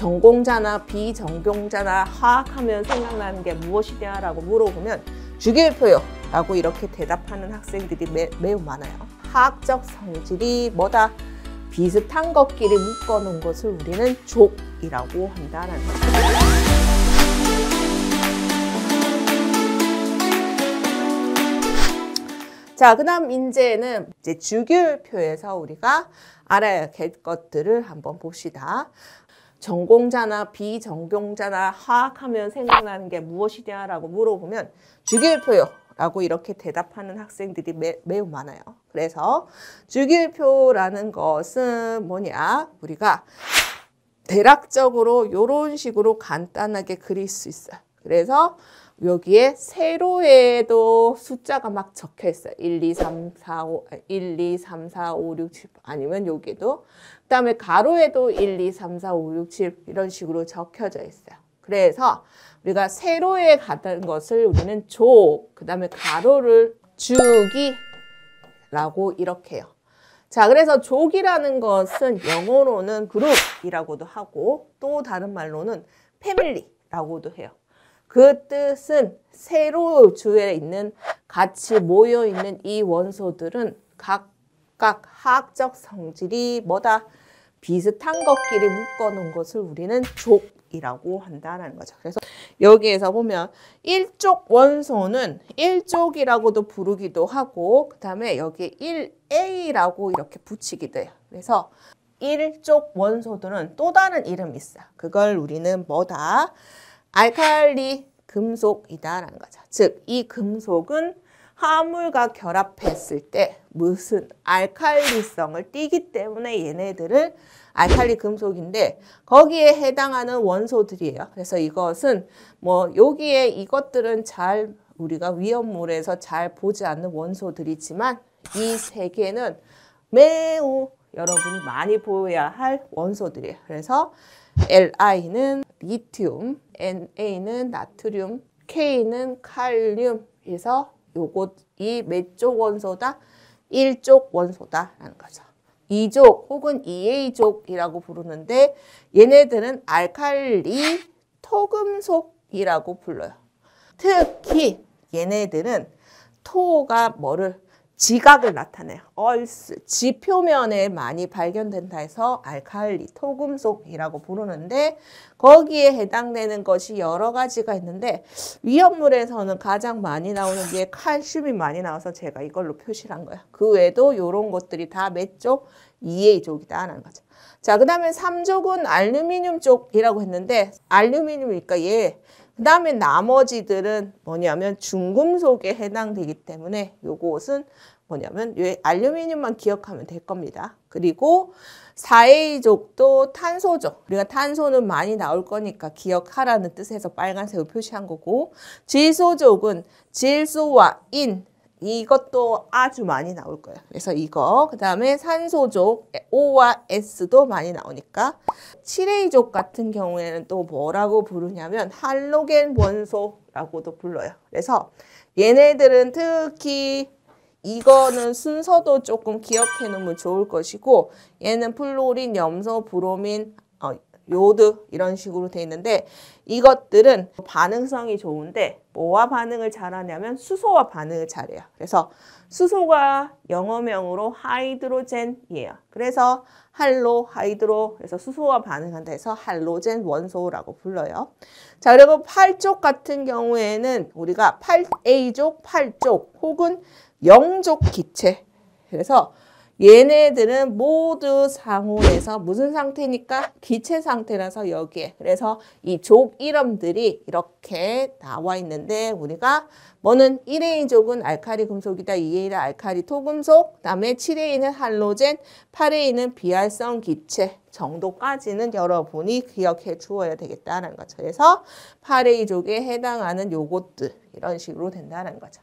전공자나 비전공자나 하학하면 생각나는 게 무엇이냐라고 물어보면 주기율표요 라고 이렇게 대답하는 학생들이 매, 매우 많아요 하학적 성질이 뭐다 비슷한 것끼리 묶어놓은 것을 우리는 족이라고 한다는 거죠 자, 그 다음 이제는 이제 주기율표에서 우리가 알아야 될 것들을 한번 봅시다. 전공자나 비전공자나 화학하면 생각나는 게 무엇이냐라고 물어보면 주기율표요. 라고 이렇게 대답하는 학생들이 매, 매우 많아요. 그래서 주기율표라는 것은 뭐냐? 우리가 대략적으로 이런 식으로 간단하게 그릴 수 있어요. 그래서 여기에 세로에도 숫자가 막 적혀 있어요. 1, 2, 3, 4, 5, 1, 2, 3, 4, 5, 6, 7 아니면 여기도 그다음에 가로에도 1, 2, 3, 4, 5, 6, 7 이런 식으로 적혀져 있어요. 그래서 우리가 세로에 가는 것을 우리는 조, 그다음에 가로를 주기라고 이렇게 해요. 자, 그래서 족이라는 것은 영어로는 그룹이라고도 하고 또 다른 말로는 패밀리라고도 해요. 그 뜻은 세로 주에 있는 같이 모여 있는 이 원소들은 각각 화학적 성질이 뭐다 비슷한 것끼리 묶어 놓은 것을 우리는 족이라고 한다는 거죠. 그래서 여기에서 보면 일족 원소는 일족이라고도 부르기도 하고 그다음에 여기에 1A라고 이렇게 붙이기도 해요. 그래서 일족 원소들은 또 다른 이름이 있어. 요 그걸 우리는 뭐다? 알칼리 금속이다라는 거죠. 즉, 이 금속은 화물과 결합했을 때 무슨 알칼리성을 띠기 때문에 얘네들을 알칼리 금속인데 거기에 해당하는 원소들이에요. 그래서 이것은 뭐 여기에 이것들은 잘 우리가 위험물에서 잘 보지 않는 원소들이지만 이 세 개는 매우 여러분이 많이 보여야 할 원소들이에요. 그래서 LI는 리튬, Na는 나트륨, K는 칼륨그래서 요것이 몇 쪽 원소다? 1쪽 원소다라는 거죠. 2족 혹은 2A족이라고 부르는데 얘네들은 알칼리 토금속이라고 불러요. 특히 얘네들은 토가 뭐를 지각을 나타내요. 얼스, 지표면에 많이 발견된다 해서 알칼리, 토금속이라고 부르는데 거기에 해당되는 것이 여러 가지가 있는데 위험물에서는 가장 많이 나오는 게 칼슘이 많이 나와서 제가 이걸로 표시를 한 거예요. 그 외에도 이런 것들이 다 몇 쪽? 2 a 쪽이다라는 거죠. 자, 그 다음에 3족은 알루미늄 쪽이라고 했는데 알루미늄이니까 얘그 다음에 나머지들은 뭐냐면 중금속에 해당되기 때문에 요것은 뭐냐면 왜 알루미늄만 기억하면 될 겁니다. 그리고 4A족도 탄소족. 우리가 탄소는 많이 나올 거니까 기억하라는 뜻에서 빨간색을 표시한 거고 질소족은 질소와 인 이것도 아주 많이 나올 거예요. 그래서 이거, 그 다음에 산소족, O와 S도 많이 나오니까 7A족 같은 경우에는 또 뭐라고 부르냐면 할로겐 원소라고도 불러요. 그래서 얘네들은 특히 이거는 순서도 조금 기억해 놓으면 좋을 것이고 얘는 플로린, 염소, 브로민, 어, 요드 이런 식으로 돼 있는데 이것들은 반응성이 좋은데 뭐와 반응을 잘하냐면 수소와 반응을 잘해요. 그래서 수소가 영어명으로 하이드로젠이에요. 그래서 할로, 하이드로, 그래서 수소와 반응한다 해서 할로젠 원소라고 불러요. 자, 그리고 팔족 같은 경우에는 우리가 8A족, 팔족 혹은 영족 기체. 그래서 얘네들은 모두 상온에서 무슨 상태니까? 기체 상태라서 여기에. 그래서 이 족 이름들이 이렇게 나와 있는데 우리가 뭐는 1회인 족은 알카리 금속이다. 2회인 알카리 토금속, 그다음에 7회인은 할로젠, 8회인은 비활성 기체 정도까지는 여러분이 기억해 주어야 되겠다는 거죠. 그래서 8회인 족에 해당하는 요것들 이런 식으로 된다는 거죠.